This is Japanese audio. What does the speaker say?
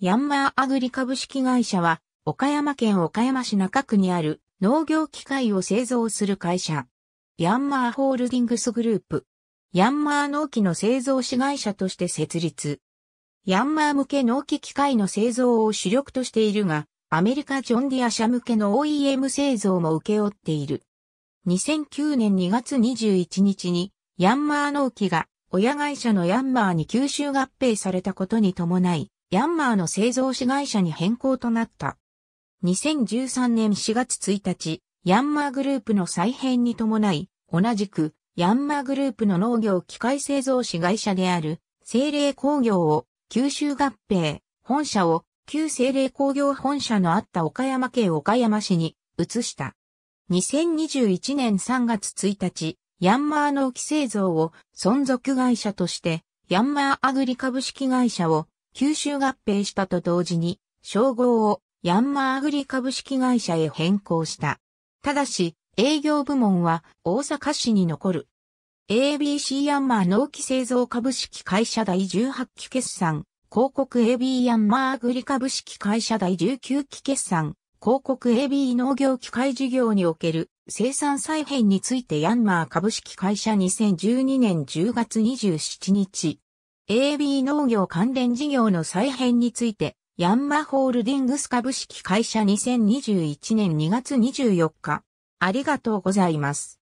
ヤンマーアグリ株式会社は、岡山県岡山市中区にある農業機械を製造する会社。ヤンマーホールディングスグループ。ヤンマー農機の製造子会社として設立。ヤンマー向け農機機械の製造を主力としているが、アメリカジョンディア社向けの OEM 製造も請け負っている。2009年2月21日に、ヤンマー農機が親会社のヤンマーに吸収合併されたことに伴い、ヤンマーの製造子会社に変更となった。2013年4月1日、ヤンマーグループの再編に伴い、同じく、ヤンマーグループの農業機械製造子会社である、精霊工業を、九州合併、本社を、旧精霊工業本社のあった岡山県岡山市に、移した。2021年3月1日、ヤンマー農機製造を、存続会社として、ヤンマーアグリ株式会社を、吸収合併したと同時に、称号をヤンマーアグリ株式会社へ変更した。ただし、営業部門は大阪市に残る。ABC ヤンマー農機製造株式会社第18期決算、広告 AB ヤンマーアグリ株式会社第19期決算、広告 AB 農業機械事業における生産再編についてヤンマー株式会社2012年10月27日、AB 農業関連事業の再編について、ヤンマホールディングス株式会社2021年2月24日。ありがとうございます。